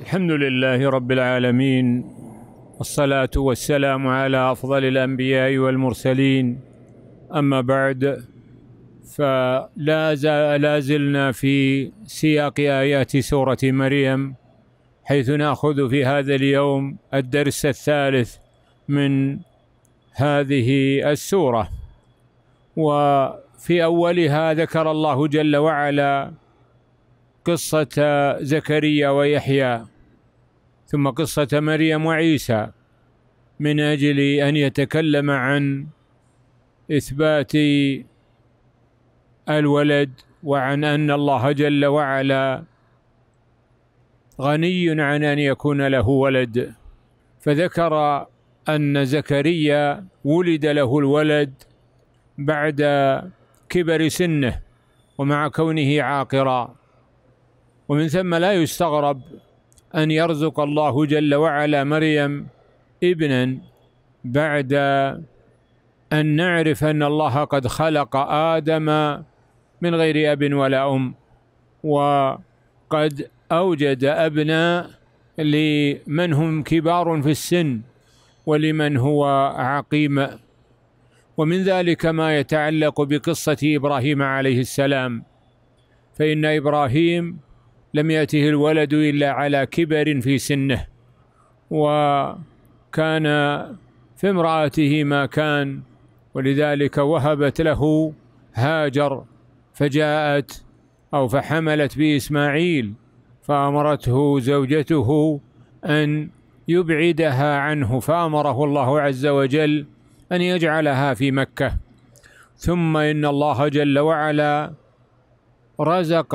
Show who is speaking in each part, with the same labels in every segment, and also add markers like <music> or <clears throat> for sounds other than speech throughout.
Speaker 1: الحمد لله رب العالمين والصلاة والسلام على أفضل الأنبياء والمرسلين أما بعد فلا زلنا في سياق آيات سورة مريم حيث نأخذ في هذا اليوم الدرس الثالث من هذه السورة وفي أولها ذكر الله جل وعلا قصة زكريا ويحيى ثم قصة مريم وعيسى من أجل أن يتكلم عن إثبات الولد وعن أن الله جل وعلا غني عن أن يكون له ولد فذكر أن زكريا ولد له الولد بعد كبر سنه ومع كونه عاقرا ومن ثم لا يستغرب أن يرزق الله جل وعلا مريم ابنا بعد أن نعرف أن الله قد خلق آدم من غير أب ولا أم وقد أوجد أبناء لمن هم كبار في السن ولمن هو عقيم ومن ذلك ما يتعلق بقصة إبراهيم عليه السلام فإن إبراهيم لم يأته الولد إلا على كبر في سنه وكان في امرأته ما كان ولذلك وهبت له هاجر فجاءت أو فحملت بإسماعيل فأمرته زوجته أن يبعدها عنه فأمره الله عز وجل أن يجعلها في مكة ثم إن الله جل وعلا رزق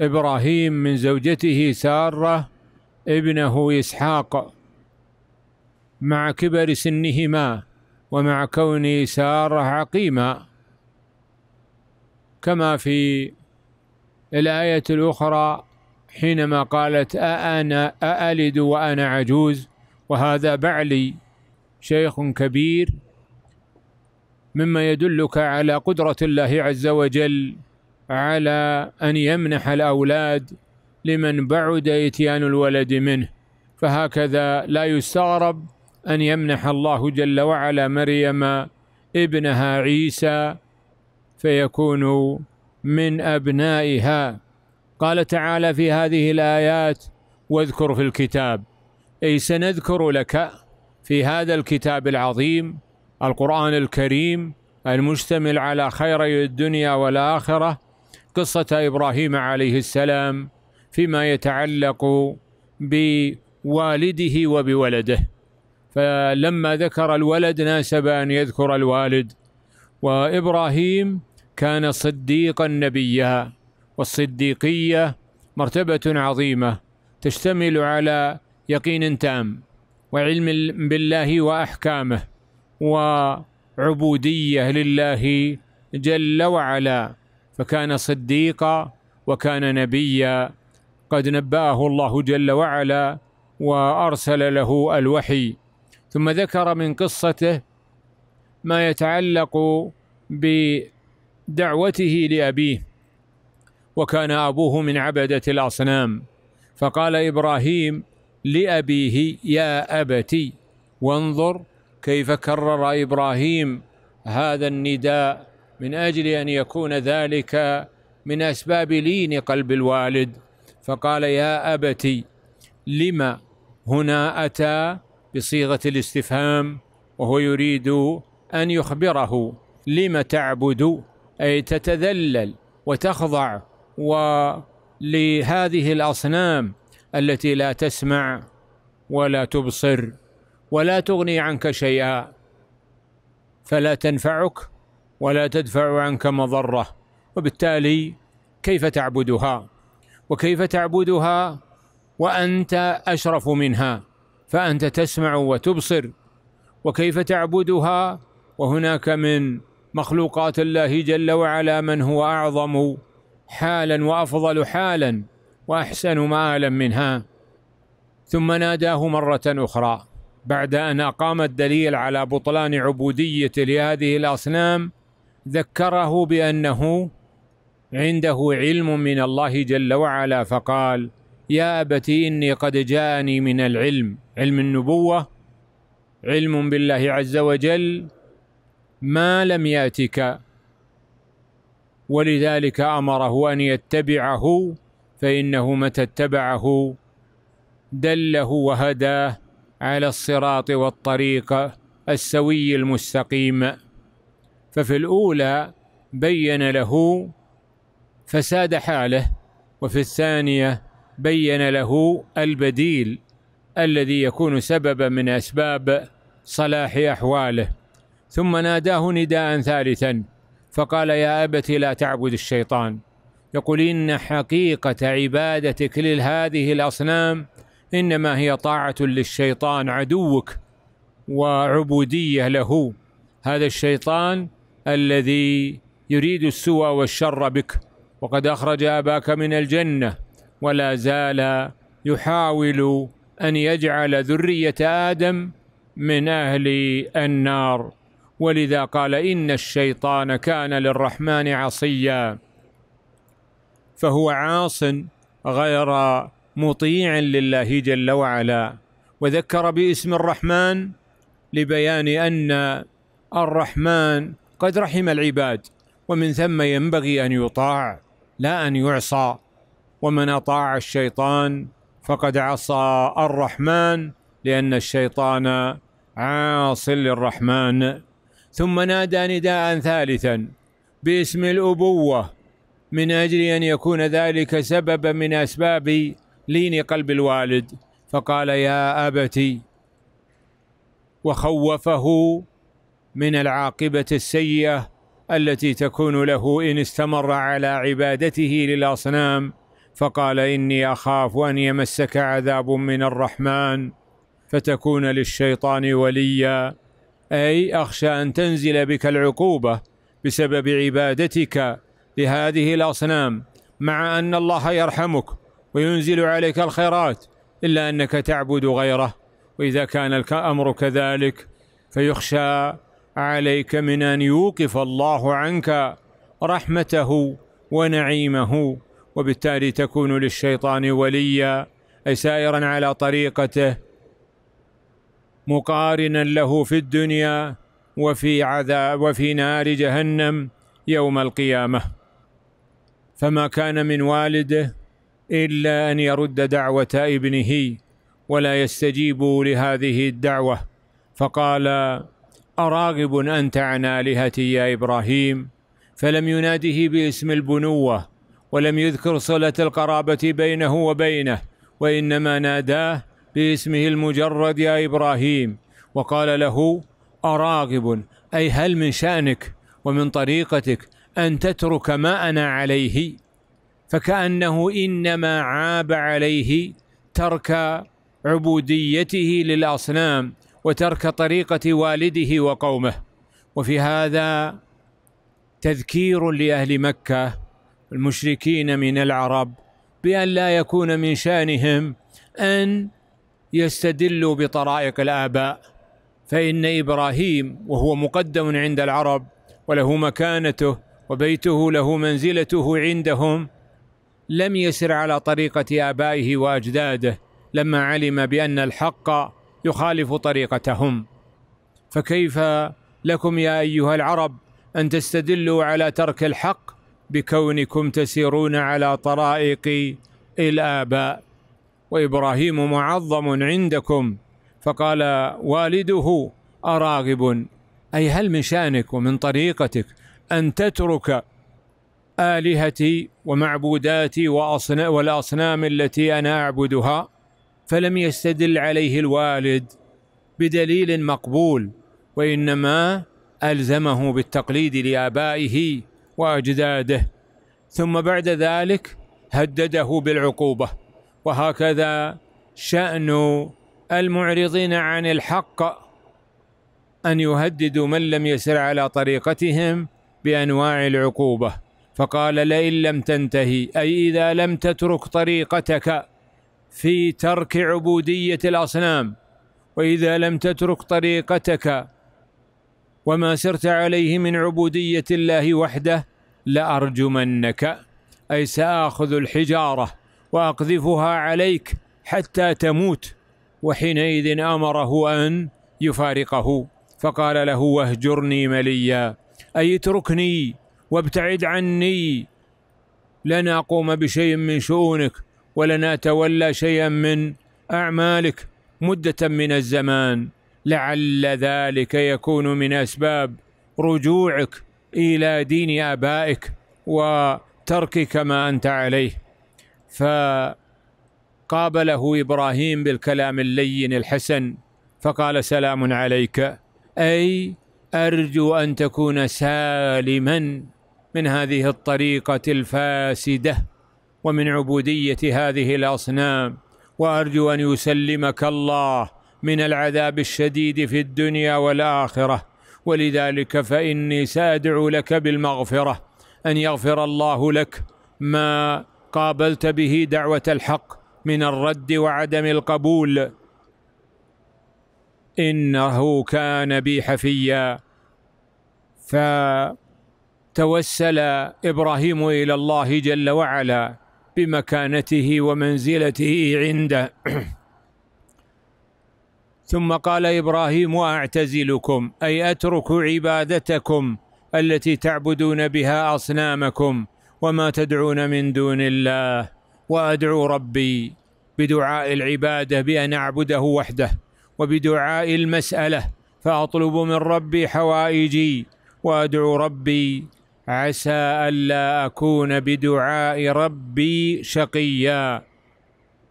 Speaker 1: إبراهيم من زوجته سارة ابنه إسحاق مع كبر سنهما ومع كون سارة عقيما كما في الآية الأخرى حينما قالت أأنا أألد وأنا عجوز وهذا بعلي شيخ كبير مما يدلك على قدرة الله عز وجل على أن يمنح الأولاد لمن بعد إتيان الولد منه فهكذا لا يستغرب أن يمنح الله جل وعلا مريم ابنها عيسى فيكون من أبنائها قال تعالى في هذه الآيات واذكر في الكتاب أي سنذكر لك في هذا الكتاب العظيم القرآن الكريم المشتمل على خيري الدنيا والآخرة قصة إبراهيم عليه السلام فيما يتعلق بوالده وبولده فلما ذكر الولد ناسب أن يذكر الوالد وإبراهيم كان صديقا نبيا والصديقية مرتبة عظيمة تشتمل على يقين تام وعلم بالله وأحكامه وعبودية لله جل وعلا فكان صديقا وكان نبيا قد نبأه الله جل وعلا وأرسل له الوحي ثم ذكر من قصته ما يتعلق بدعوته لأبيه وكان أبوه من عبدة الأصنام فقال إبراهيم لأبيه يا أبتي وانظر كيف كرر إبراهيم هذا النداء من اجل ان يكون ذلك من اسباب لين قلب الوالد فقال يا ابت لما هنا اتى بصيغه الاستفهام وهو يريد ان يخبره لم تعبد اي تتذلل وتخضع ولهذه الاصنام التي لا تسمع ولا تبصر ولا تغني عنك شيئا فلا تنفعك ولا تدفع عنك مضره وبالتالي كيف تعبدها وكيف تعبدها وانت اشرف منها فانت تسمع وتبصر وكيف تعبدها وهناك من مخلوقات الله جل وعلا من هو اعظم حالا وافضل حالا واحسن مالا منها ثم ناداه مره اخرى بعد ان اقام الدليل على بطلان عبوديه لهذه الاصنام ذكره بانه عنده علم من الله جل وعلا فقال يا ابت اني قد جاءني من العلم علم النبوه علم بالله عز وجل ما لم ياتك ولذلك امره ان يتبعه فانه متى اتبعه دله وهداه على الصراط والطريق السوي المستقيم ففي الأولى بين له فساد حاله وفي الثانية بين له البديل الذي يكون سببا من أسباب صلاح أحواله ثم ناداه نداء ثالثا فقال يا أبت لا تعبد الشيطان يقول إن حقيقة عبادتك لهذه الأصنام إنما هي طاعة للشيطان عدوك وعبودية له هذا الشيطان الذي يريد السوء والشر بك وقد أخرج أباك من الجنة ولا زال يحاول أن يجعل ذرية آدم من أهل النار ولذا قال إن الشيطان كان للرحمن عصيا فهو عاص غير مطيع لله جل وعلا وذكر باسم الرحمن لبيان أن الرحمن قد رحم العباد ومن ثم ينبغي ان يطاع لا ان يعصى ومن اطاع الشيطان فقد عصى الرحمن لان الشيطان عاص للرحمن ثم نادى نداء ثالثا باسم الابوه من اجل ان يكون ذلك سببا من اسباب لين قلب الوالد فقال يا أبتي وخوفه من العاقبه السيئه التي تكون له ان استمر على عبادته للاصنام فقال اني اخاف ان يمسك عذاب من الرحمن فتكون للشيطان وليا اي اخشى ان تنزل بك العقوبه بسبب عبادتك لهذه الاصنام مع ان الله يرحمك وينزل عليك الخيرات الا انك تعبد غيره واذا كان الامر كذلك فيخشى عليك من أن يوقف الله عنك رحمته ونعيمه وبالتالي تكون للشيطان وليا أي سائرا على طريقته مقارنا له في الدنيا وفي عذاب وفي نار جهنم يوم القيامة فما كان من والده إلا أن يرد دعوة ابنه ولا يستجيب لهذه الدعوة فقال أراغب أنت عن آلهتي يا إبراهيم فلم يناده باسم البنوة ولم يذكر صلة القرابة بينه وبينه وإنما ناداه باسمه المجرد يا إبراهيم وقال له أراغب أي هل من شأنك ومن طريقتك أن تترك ما أنا عليه فكأنه إنما عاب عليه ترك عبوديته للأصنام وترك طريقة والده وقومه وفي هذا تذكير لأهل مكة المشركين من العرب بأن لا يكون من شأنهم أن يستدلوا بطرائق الآباء فإن إبراهيم وهو مقدم عند العرب وله مكانته وبيته له منزلته عندهم لم يسر على طريقة آبائه وأجداده لما علم بأن الحق يخالف طريقتهم فكيف لكم يا ايها العرب ان تستدلوا على ترك الحق بكونكم تسيرون على طرائق الاباء وابراهيم معظم عندكم فقال والده اراغب اي هل من شانك ومن طريقتك ان تترك الهتي ومعبوداتي والاصنام التي انا اعبدها فلم يستدل عليه الوالد بدليل مقبول وانما الزمه بالتقليد لابائه واجداده ثم بعد ذلك هدده بالعقوبه وهكذا شان المعرضين عن الحق ان يهددوا من لم يسر على طريقتهم بانواع العقوبه فقال لئن لم تنتهي اي اذا لم تترك طريقتك في ترك عبودية الأصنام وإذا لم تترك طريقتك وما سرت عليه من عبودية الله وحده لأرجمنك أي سآخذ الحجارة وأقذفها عليك حتى تموت وحينئذ أمره أن يفارقه فقال له واهجرني مليا أي اتركني وابتعد عني لن أقوم بشيء من شؤونك ولن أتولى شيئا من أعمالك مدة من الزمان لعل ذلك يكون من أسباب رجوعك إلى دين آبائك وتركك ما أنت عليه فقابله إبراهيم بالكلام اللين الحسن فقال سلام عليك أي أرجو أن تكون سالما من هذه الطريقة الفاسدة ومن عبوديه هذه الاصنام وارجو ان يسلمك الله من العذاب الشديد في الدنيا والاخره ولذلك فاني سادعو لك بالمغفره ان يغفر الله لك ما قابلت به دعوه الحق من الرد وعدم القبول انه كان بي حفيا فتوسل ابراهيم الى الله جل وعلا بمكانته ومنزلته عنده <clears throat> ثم قال إبراهيم وأعتزلكم أي أترك عبادتكم التي تعبدون بها أصنامكم وما تدعون من دون الله وأدعو ربي بدعاء العبادة بأن أعبده وحده وبدعاء المسألة فأطلب من ربي حوائجي وأدعو ربي عسى ألا أكون بدعاء ربي شقيا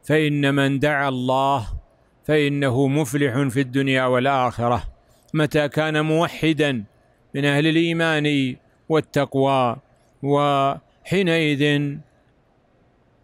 Speaker 1: فإن من دعا الله فإنه مفلح في الدنيا والآخرة متى كان موحدا من أهل الإيمان والتقوى وحينئذ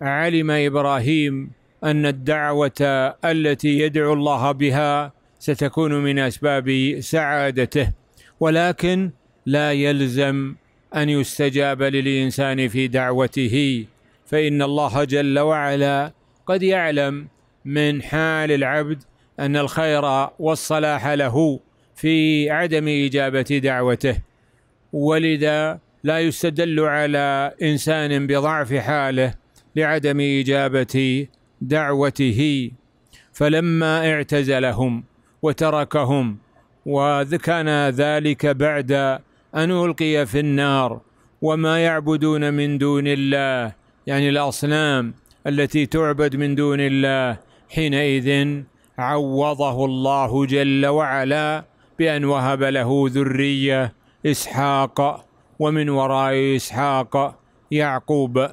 Speaker 1: علم إبراهيم أن الدعوة التي يدعو الله بها ستكون من أسباب سعادته ولكن لا يلزم ان يستجاب للانسان في دعوته فان الله جل وعلا قد يعلم من حال العبد ان الخير والصلاح له في عدم اجابه دعوته ولذا لا يستدل على انسان بضعف حاله لعدم اجابه دعوته فلما اعتزلهم وتركهم وكان ذلك بعد أن ألقي في النار وما يعبدون من دون الله يعني الأصنام التي تعبد من دون الله حينئذ عوضه الله جل وعلا بأن وهب له ذرية إسحاق ومن وراء إسحاق يعقوب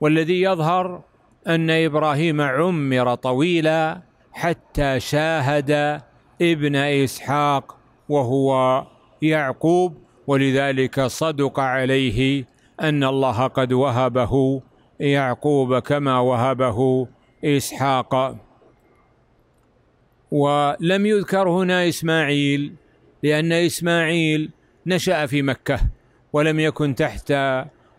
Speaker 1: والذي يظهر أن إبراهيم عمر طويلا حتى شاهد ابن إسحاق وهو يعقوب ولذلك صدق عليه أن الله قد وهبه يعقوب كما وهبه إسحاق ولم يذكر هنا إسماعيل لأن إسماعيل نشأ في مكة ولم يكن تحت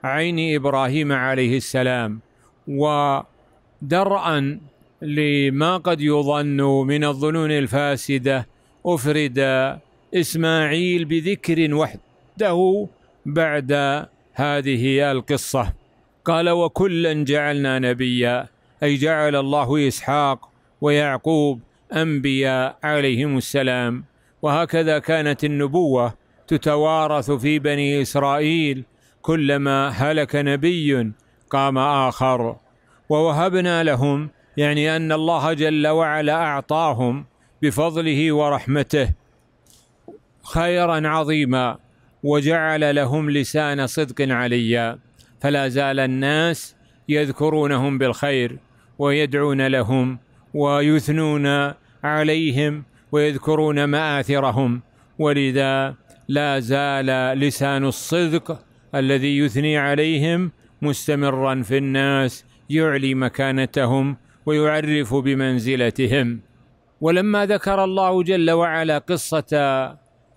Speaker 1: عين إبراهيم عليه السلام ودرءا لما قد يظن من الظنون الفاسدة أفرد إسماعيل بذكر وحد رده بعد هذه القصة قال وكلا جعلنا نبيا أي جعل الله إسحاق ويعقوب أنبياء عليهم السلام وهكذا كانت النبوة تتوارث في بني إسرائيل كلما هلك نبي قام آخر ووهبنا لهم يعني أن الله جل وعلا أعطاهم بفضله ورحمته خيرا عظيما وجعل لهم لسان صدق عليا فلا زال الناس يذكرونهم بالخير ويدعون لهم ويثنون عليهم ويذكرون مآثرهم ولذا لا زال لسان الصدق الذي يثني عليهم مستمرا في الناس يعلي مكانتهم ويعرف بمنزلتهم ولما ذكر الله جل وعلا قصة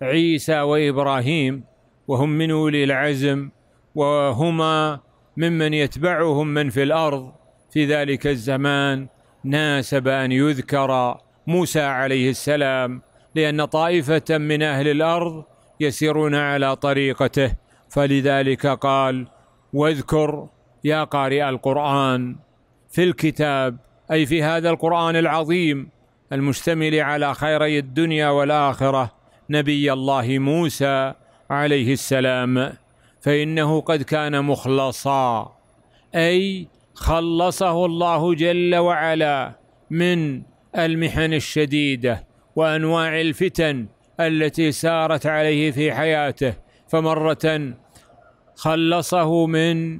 Speaker 1: عيسى وإبراهيم وهم من أولي العزم وهما ممن يتبعهم من في الأرض في ذلك الزمان ناسب أن يذكر موسى عليه السلام لأن طائفة من أهل الأرض يسيرون على طريقته فلذلك قال واذكر يا قارئ القرآن في الكتاب أي في هذا القرآن العظيم المشتمل على خيري الدنيا والآخرة نبي الله موسى عليه السلام فإنه قد كان مخلصا أي خلصه الله جل وعلا من المحن الشديدة وأنواع الفتن التي سارت عليه في حياته فمرة خلصه من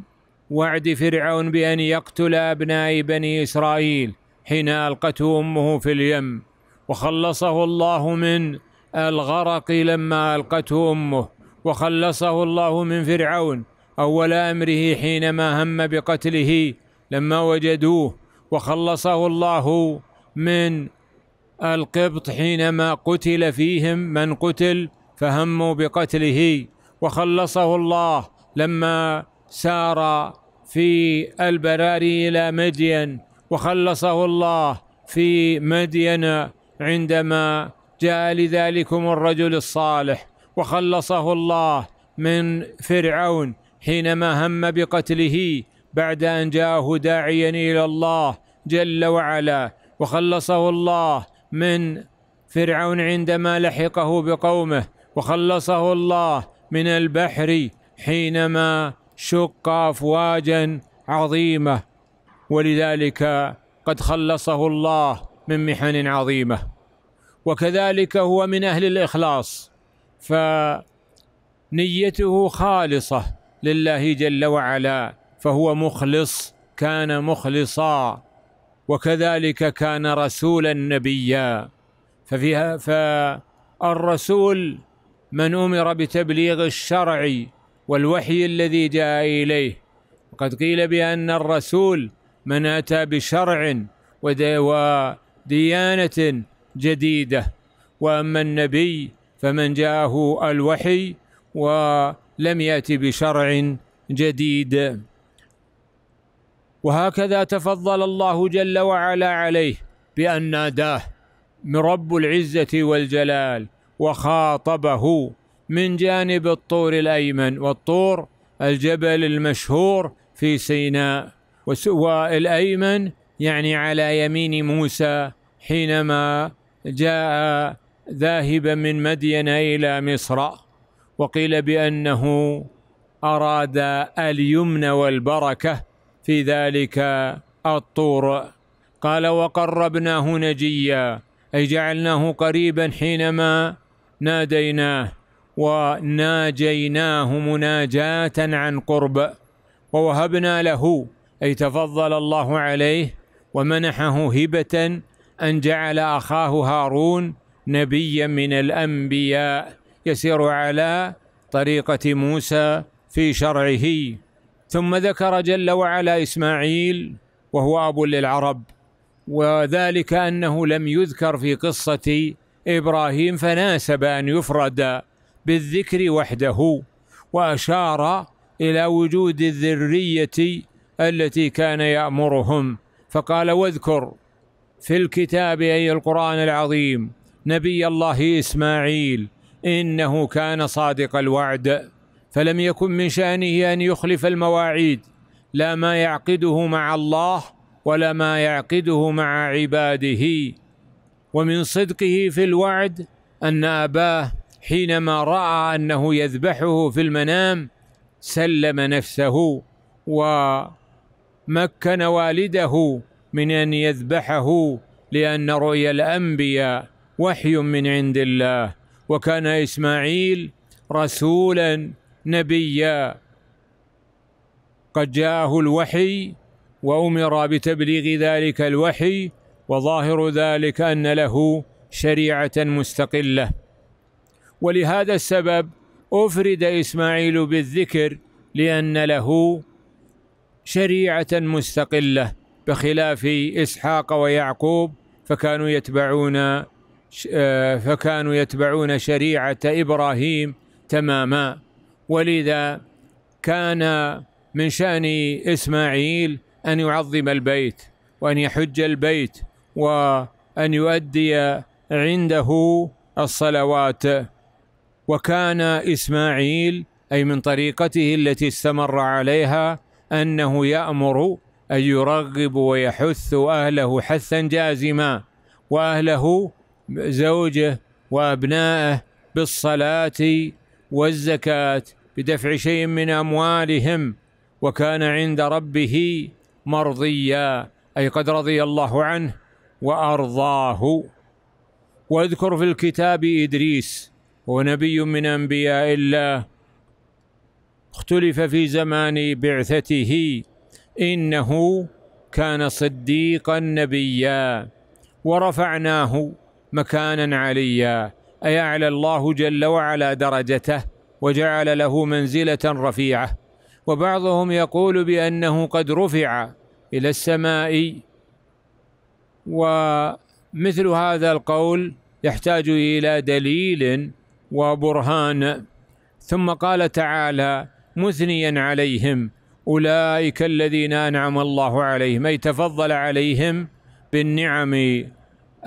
Speaker 1: وعد فرعون بأن يقتل أبناء بني إسرائيل حين ألقته أمه في اليم وخلصه الله من الغرق لما ألقته أمه وخلصه الله من فرعون اول امره حينما هم بقتله لما وجدوه وخلصه الله من القبط حينما قتل فيهم من قتل فهموا بقتله وخلصه الله لما سار في البراري الى مدين وخلصه الله في مدين عندما جاء لذلكم الرجل الصالح وخلصه الله من فرعون حينما هم بقتله بعد ان جاءه داعيا الى الله جل وعلا وخلصه الله من فرعون عندما لحقه بقومه وخلصه الله من البحر حينما شق افواجا عظيمه ولذلك قد خلصه الله من محن عظيمه وكذلك هو من اهل الاخلاص فنيته خالصة لله جل وعلا فهو مخلص كان مخلصا وكذلك كان رسولا نبيا ففيها فالرسول من امر بتبليغ الشرع والوحي الذي جاء اليه وقد قيل بان الرسول من اتى بشرع وديانه جديده واما النبي فمن جاءه الوحي ولم يأتي بشرع جديد وهكذا تفضل الله جل وعلا عليه بأن ناداه من رب العزة والجلال وخاطبه من جانب الطور الأيمن والطور الجبل المشهور في سيناء والأيمن يعني على يمين موسى حينما جاء ذاهبا من مدين إلى مصر وقيل بأنه أراد اليمن والبركة في ذلك الطور قال وقربناه نجيا أي جعلناه قريبا حينما ناديناه وناجيناه مناجاة عن قرب ووهبنا له أي تفضل الله عليه ومنحه هبة أن جعل أخاه هارون نبيا من الانبياء يسير على طريقه موسى في شرعه ثم ذكر جل وعلا اسماعيل وهو اب للعرب وذلك انه لم يذكر في قصه ابراهيم فناسب ان يفرد بالذكر وحده واشار الى وجود الذريه التي كان يامرهم فقال واذكر في الكتاب اي القران العظيم نبي الله اسماعيل انه كان صادق الوعد فلم يكن من شانه ان يخلف المواعيد لا ما يعقده مع الله ولا ما يعقده مع عباده ومن صدقه في الوعد ان اباه حينما راى انه يذبحه في المنام سلم نفسه ومكن والده من ان يذبحه لان رؤيا الانبياء وحي من عند الله وكان اسماعيل رسولا نبيا قد جاءه الوحي وامر بتبليغ ذلك الوحي وظاهر ذلك ان له شريعه مستقله ولهذا السبب افرد اسماعيل بالذكر لان له شريعه مستقله بخلاف اسحاق ويعقوب فكانوا يتبعون آه، فكانوا يتبعون شريعة إبراهيم تماما ولذا كان من شأن إسماعيل أن يعظم البيت وأن يحج البيت وأن يؤدي عنده الصلوات وكان إسماعيل أي من طريقته التي استمر عليها أنه يأمر أن يرغب ويحث أهله حثا جازما وأهله زوجه وأبنائه بالصلاة والزكاة بدفع شيء من أموالهم وكان عند ربه مرضيا أي قد رضي الله عنه وأرضاه واذكر في الكتاب إدريس هو نبي من أنبياء الله اختلف في زمان بعثته إنه كان صديقا نبيا ورفعناه مكانا عليا ايعلى الله جل وعلا درجته وجعل له منزله رفيعه وبعضهم يقول بانه قد رفع الى السماء ومثل هذا القول يحتاج الى دليل وبرهان ثم قال تعالى مثنيا عليهم اولئك الذين انعم الله عليهم اي تفضل عليهم بالنعم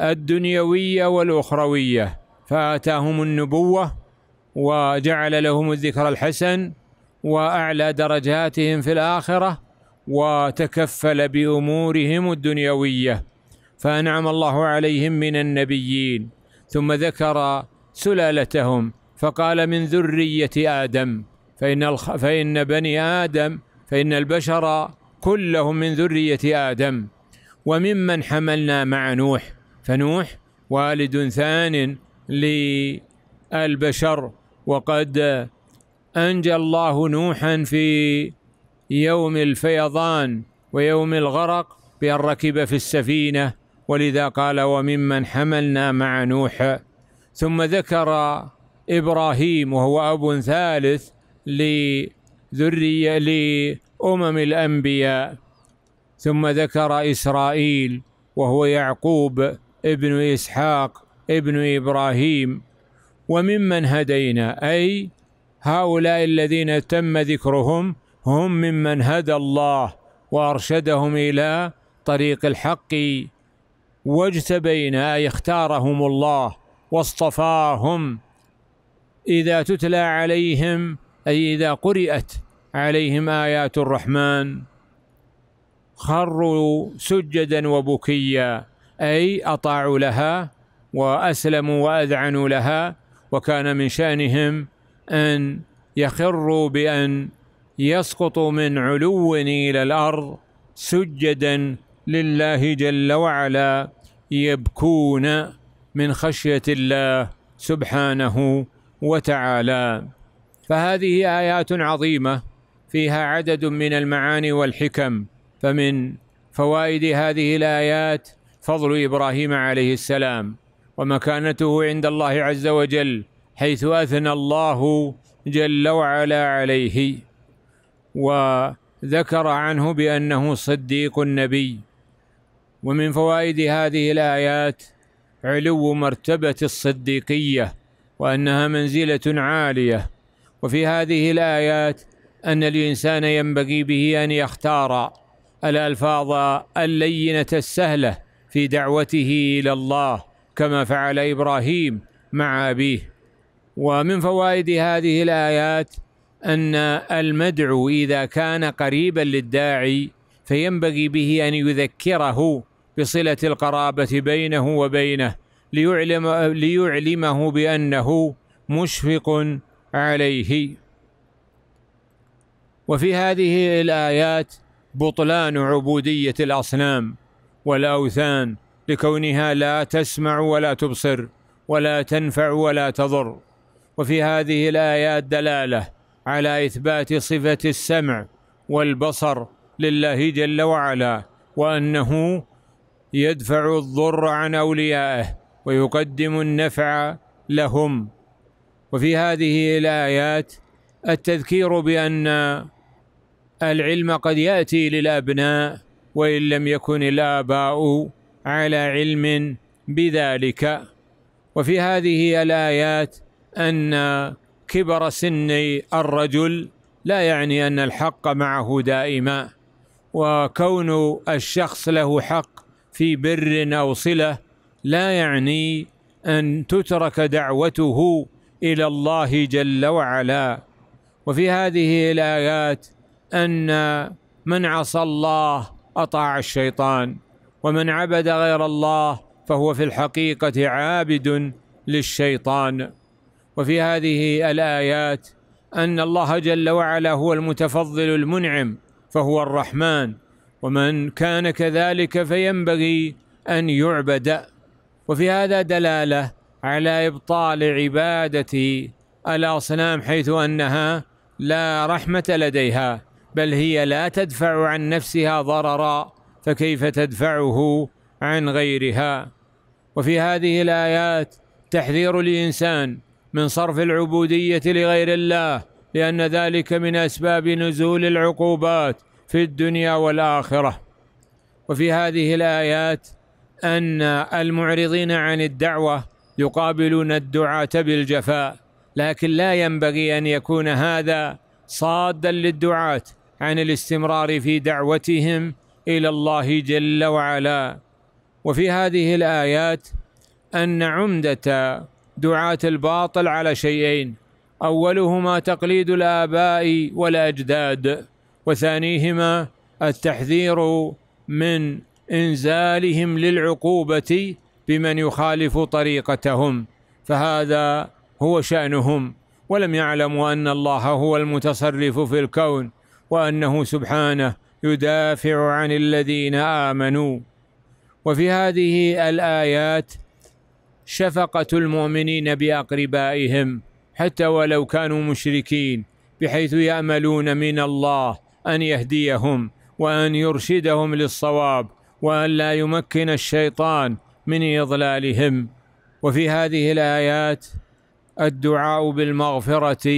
Speaker 1: الدنيويه والاخرويه فاتاهم النبوه وجعل لهم الذكر الحسن واعلى درجاتهم في الاخره وتكفل بامورهم الدنيويه فانعم الله عليهم من النبيين ثم ذكر سلالتهم فقال من ذريه ادم فان الخ... فان بني ادم فان البشر كلهم من ذريه ادم وممن حملنا مع نوح فنوح والد ثان للبشر وقد أنجى الله نوحا في يوم الفيضان ويوم الغرق بأن ركب في السفينة ولذا قال وممن حملنا مع نوح ثم ذكر إبراهيم وهو أب ثالث لذرية لأمم الأنبياء ثم ذكر إسرائيل وهو يعقوب ابن اسحاق ابن ابراهيم وممن هدينا اي هؤلاء الذين تم ذكرهم هم ممن هدى الله وارشدهم الى طريق الحق واجتبينا اي اختارهم الله واصطفاهم اذا تتلى عليهم اي اذا قرئت عليهم ايات الرحمن خروا سجدا وبكيا أي أطاعوا لها وأسلموا وأذعنوا لها وكان من شأنهم أن يخروا بأن يسقطوا من علو إلى الأرض سجدا لله جل وعلا يبكون من خشية الله سبحانه وتعالى فهذه آيات عظيمة فيها عدد من المعاني والحكم فمن فوائد هذه الآيات فضل ابراهيم عليه السلام ومكانته عند الله عز وجل حيث اثنى الله جل وعلا عليه وذكر عنه بانه صديق النبي ومن فوائد هذه الايات علو مرتبه الصديقيه وانها منزله عاليه وفي هذه الايات ان الانسان ينبغي به ان يختار الالفاظ اللينه السهله في دعوته الى الله كما فعل ابراهيم مع ابيه ومن فوائد هذه الايات ان المدعو اذا كان قريبا للداعي فينبغي به ان يذكره بصله القرابه بينه وبينه ليعلم ليعلمه بانه مشفق عليه وفي هذه الايات بطلان عبوديه الاصنام والاوثان لكونها لا تسمع ولا تبصر ولا تنفع ولا تضر وفي هذه الايات دلاله على اثبات صفه السمع والبصر لله جل وعلا وانه يدفع الضر عن اوليائه ويقدم النفع لهم وفي هذه الايات التذكير بان العلم قد ياتي للابناء وإن لم يكن الآباء على علم بذلك وفي هذه الآيات أن كبر سن الرجل لا يعني أن الحق معه دائما وكون الشخص له حق في بر أو صلة لا يعني أن تترك دعوته إلى الله جل وعلا وفي هذه الآيات أن من عصى الله اطاع الشيطان ومن عبد غير الله فهو في الحقيقه عابد للشيطان وفي هذه الايات ان الله جل وعلا هو المتفضل المنعم فهو الرحمن ومن كان كذلك فينبغي ان يعبد وفي هذا دلاله على ابطال عباده الاصنام حيث انها لا رحمه لديها بل هي لا تدفع عن نفسها ضررا فكيف تدفعه عن غيرها وفي هذه الايات تحذير الانسان من صرف العبوديه لغير الله لان ذلك من اسباب نزول العقوبات في الدنيا والاخره وفي هذه الايات ان المعرضين عن الدعوه يقابلون الدعاه بالجفاء لكن لا ينبغي ان يكون هذا صادا للدعاه عن الاستمرار في دعوتهم الى الله جل وعلا وفي هذه الايات ان عمده دعاه الباطل على شيئين اولهما تقليد الاباء والاجداد وثانيهما التحذير من انزالهم للعقوبه بمن يخالف طريقتهم فهذا هو شانهم ولم يعلموا ان الله هو المتصرف في الكون وأنه سبحانه يدافع عن الذين آمنوا وفي هذه الآيات شفقة المؤمنين بأقربائهم حتى ولو كانوا مشركين بحيث يأملون من الله أن يهديهم وأن يرشدهم للصواب وأن لا يمكن الشيطان من إضلالهم وفي هذه الآيات الدعاء بالمغفرة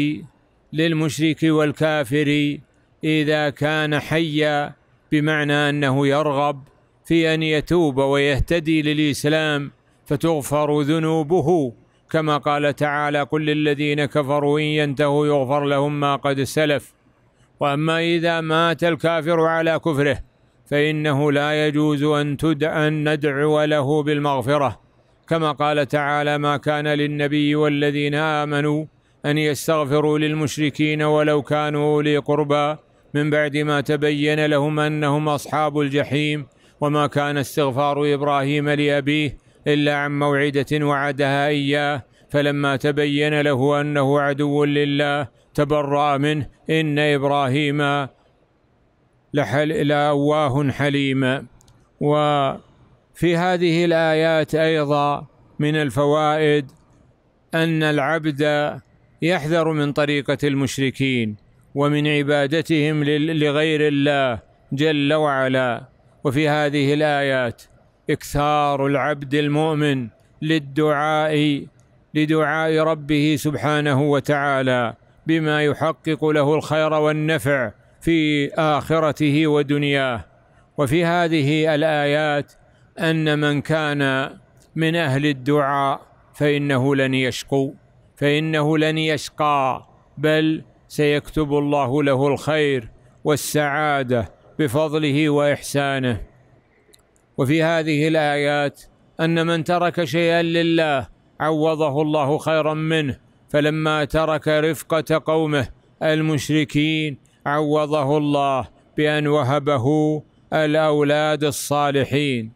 Speaker 1: للمشرك والكافر اذا كان حيا بمعنى انه يرغب في ان يتوب ويهتدي للاسلام فتغفر ذنوبه كما قال تعالى قل للذين كفروا ان ينتهوا يغفر لهم ما قد سلف واما اذا مات الكافر على كفره فانه لا يجوز ان تدعى ان ندعو له بالمغفره كما قال تعالى ما كان للنبي والذين امنوا ان يستغفروا للمشركين ولو كانوا اولي قربى من بعد ما تبين لهم انهم اصحاب الجحيم وما كان استغفار ابراهيم لابيه الا عن موعده وعدها اياه فلما تبين له انه عدو لله تبرا منه ان ابراهيم لحل لاواه حليم وفي هذه الايات ايضا من الفوائد ان العبد يحذر من طريقه المشركين ومن عبادتهم لغير الله جل وعلا وفي هذه الايات اكثار العبد المؤمن للدعاء لدعاء ربه سبحانه وتعالى بما يحقق له الخير والنفع في اخرته ودنياه وفي هذه الايات ان من كان من اهل الدعاء فانه لن يشقو فانه لن يشقى بل سيكتب الله له الخير والسعاده بفضله واحسانه وفي هذه الايات ان من ترك شيئا لله عوضه الله خيرا منه فلما ترك رفقه قومه المشركين عوضه الله بان وهبه الاولاد الصالحين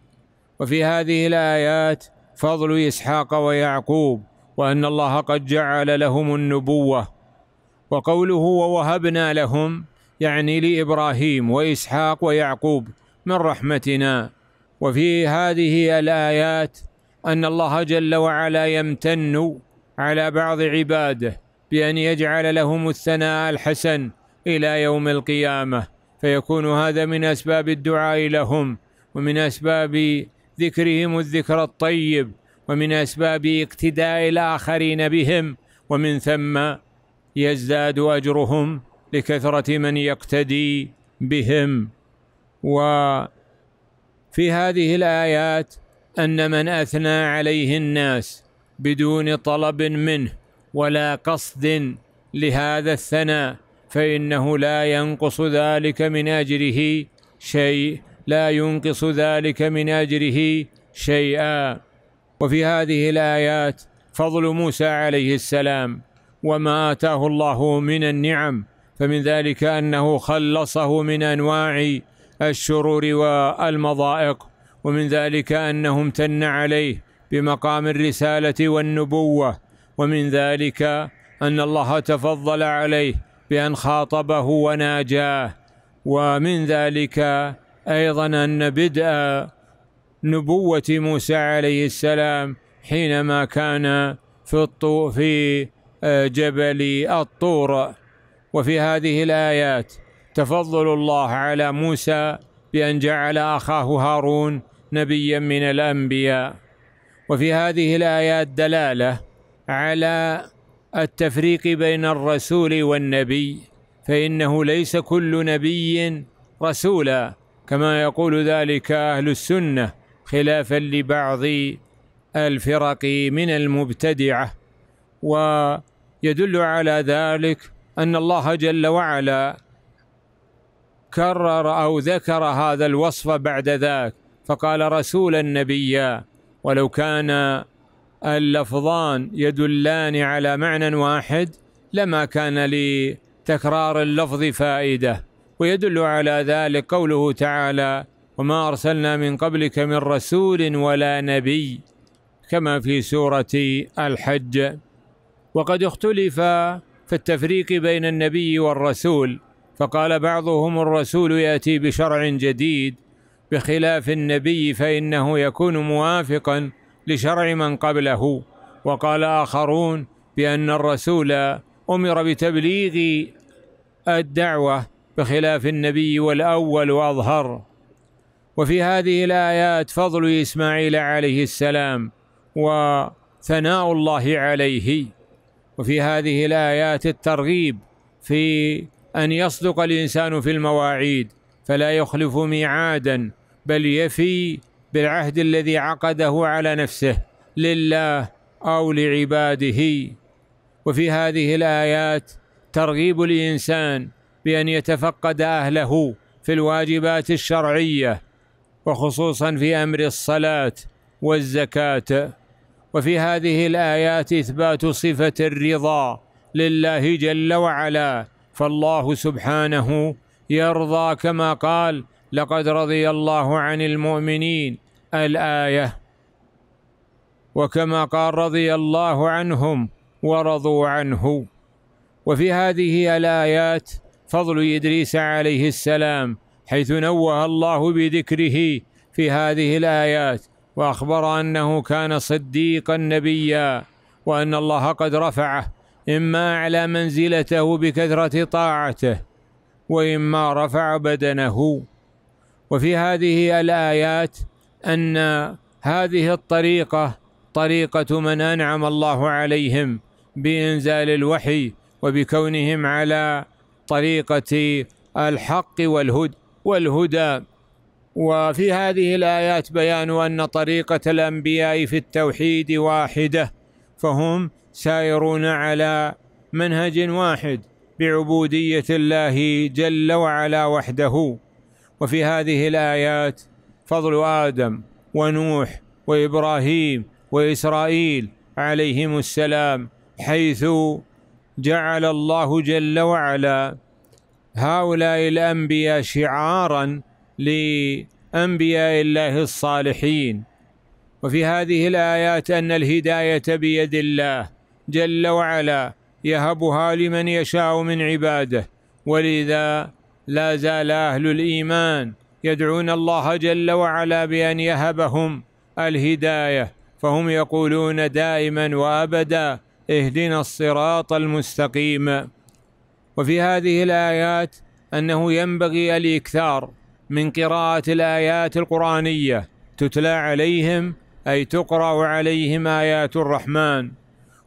Speaker 1: وفي هذه الايات فضل اسحاق ويعقوب وان الله قد جعل لهم النبوه وقوله ووهبنا لهم يعني لابراهيم واسحاق ويعقوب من رحمتنا وفي هذه الايات ان الله جل وعلا يمتن على بعض عباده بان يجعل لهم الثناء الحسن الى يوم القيامه فيكون هذا من اسباب الدعاء لهم ومن اسباب ذكرهم الذكر الطيب ومن اسباب اقتداء الاخرين بهم ومن ثم يزداد اجرهم لكثره من يقتدي بهم وفي هذه الايات ان من اثنى عليه الناس بدون طلب منه ولا قصد لهذا الثناء فانه لا ينقص ذلك من اجره شيء لا ينقص ذلك من اجره شيئا وفي هذه الايات فضل موسى عليه السلام وما آتاه الله من النعم فمن ذلك أنه خلصه من أنواع الشرور والمضائق ومن ذلك أنه امتن عليه بمقام الرسالة والنبوة ومن ذلك أن الله تفضل عليه بأن خاطبه وناجاه ومن ذلك أيضا أن بدء نبوة موسى عليه السلام حينما كان في الطو في جبل الطور وفي هذه الآيات تفضل الله على موسى بأن جعل أخاه هارون نبيا من الأنبياء وفي هذه الآيات دلالة على التفريق بين الرسول والنبي فإنه ليس كل نبي رسولا كما يقول ذلك أهل السنة خلافا لبعض الفرق من المبتدعة ويدل على ذلك أن الله جل وعلا كرر أو ذكر هذا الوصف بعد ذاك فقال رسولا نبيا ولو كان اللفظان يدلان على معنى واحد لما كان لتكرار اللفظ فائده ويدل على ذلك قوله تعالى وما ارسلنا من قبلك من رسول ولا نبي كما في سوره الحج وقد اختلف في التفريق بين النبي والرسول فقال بعضهم الرسول ياتي بشرع جديد بخلاف النبي فانه يكون موافقا لشرع من قبله وقال اخرون بان الرسول امر بتبليغ الدعوه بخلاف النبي والاول واظهر وفي هذه الايات فضل اسماعيل عليه السلام وثناء الله عليه وفي هذه الآيات الترغيب في أن يصدق الإنسان في المواعيد فلا يخلف ميعادا بل يفي بالعهد الذي عقده على نفسه لله أو لعباده وفي هذه الآيات ترغيب الإنسان بأن يتفقد أهله في الواجبات الشرعية وخصوصا في أمر الصلاة والزكاة وفي هذه الايات اثبات صفه الرضا لله جل وعلا فالله سبحانه يرضى كما قال لقد رضي الله عن المؤمنين الايه وكما قال رضي الله عنهم ورضوا عنه وفي هذه الايات فضل ادريس عليه السلام حيث نوه الله بذكره في هذه الايات واخبر انه كان صديقا نبيا وان الله قد رفعه اما على منزلته بكثره طاعته واما رفع بدنه وفي هذه الايات ان هذه الطريقه طريقه من انعم الله عليهم بانزال الوحي وبكونهم على طريقه الحق والهدى والهدى وفي هذه الآيات بيان أن طريقة الأنبياء في التوحيد واحدة فهم سائرون على منهج واحد بعبودية الله جل وعلا وحده وفي هذه الآيات فضل آدم ونوح وإبراهيم وإسرائيل عليهم السلام حيث جعل الله جل وعلا هؤلاء الأنبياء شعارا لانبياء الله الصالحين وفي هذه الايات ان الهدايه بيد الله جل وعلا يهبها لمن يشاء من عباده ولذا لا زال اهل الايمان يدعون الله جل وعلا بان يهبهم الهدايه فهم يقولون دائما وابدا اهدنا الصراط المستقيم وفي هذه الايات انه ينبغي الاكثار من قراءة الآيات القرآنية تتلى عليهم أي تقرأ عليهم آيات الرحمن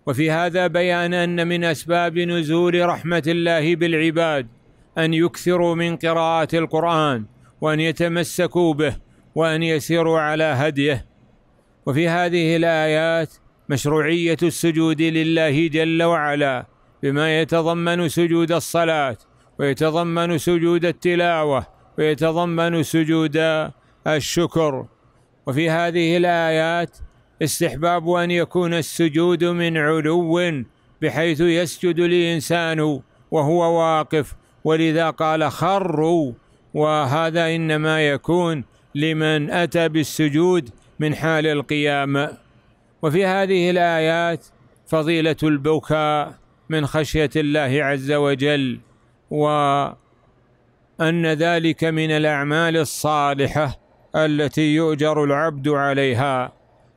Speaker 1: وفي هذا بيان أن من أسباب نزول رحمة الله بالعباد أن يكثروا من قراءة القرآن وأن يتمسكوا به وأن يسيروا على هديه وفي هذه الآيات مشروعية السجود لله جل وعلا بما يتضمن سجود الصلاة ويتضمن سجود التلاوة ويتضمن سجود الشكر وفي هذه الآيات استحباب أن يكون السجود من علو بحيث يسجد الإنسان وهو واقف ولذا قال خروا وهذا إنما يكون لمن أتى بالسجود من حال القيامة وفي هذه الآيات فضيلة البكاء من خشية الله عز وجل و أن ذلك من الأعمال الصالحة التي يؤجر العبد عليها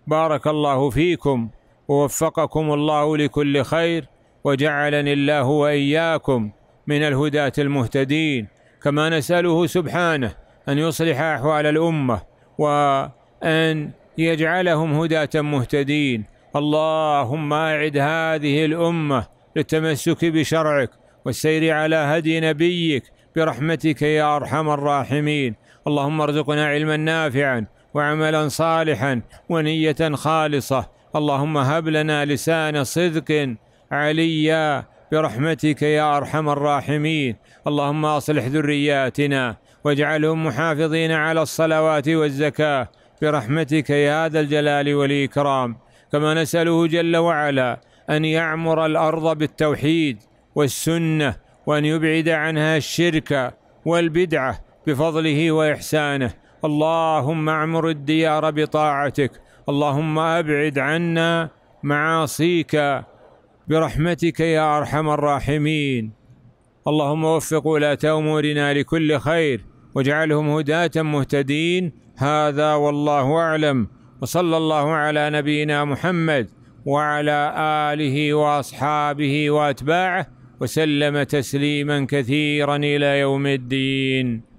Speaker 1: بارك الله فيكم ووفقكم الله لكل خير وجعلني الله وإياكم من الهداة المهتدين كما نسأله سبحانه أن يصلح أحوال الأمة وأن يجعلهم هداة مهتدين اللهم أعد هذه الأمة للتمسك بشرعك والسير على هدي نبيك برحمتك يا ارحم الراحمين اللهم ارزقنا علما نافعا وعملا صالحا ونيه خالصه اللهم هب لنا لسان صدق عليا برحمتك يا ارحم الراحمين اللهم اصلح ذرياتنا واجعلهم محافظين على الصلوات والزكاه برحمتك يا ذا الجلال والاكرام كما نساله جل وعلا ان يعمر الارض بالتوحيد والسنه وأن يبعد عنها الشرك والبدعة بفضله وإحسانه اللهم أعمر الديار بطاعتك اللهم أبعد عنا معاصيك برحمتك يا أرحم الراحمين اللهم وفق ولاة أمورنا لكل خير واجعلهم هداة مهتدين هذا والله أعلم وصلى الله على نبينا محمد وعلى آله وأصحابه وأتباعه وسلم تسليما كثيرا الى يوم الدين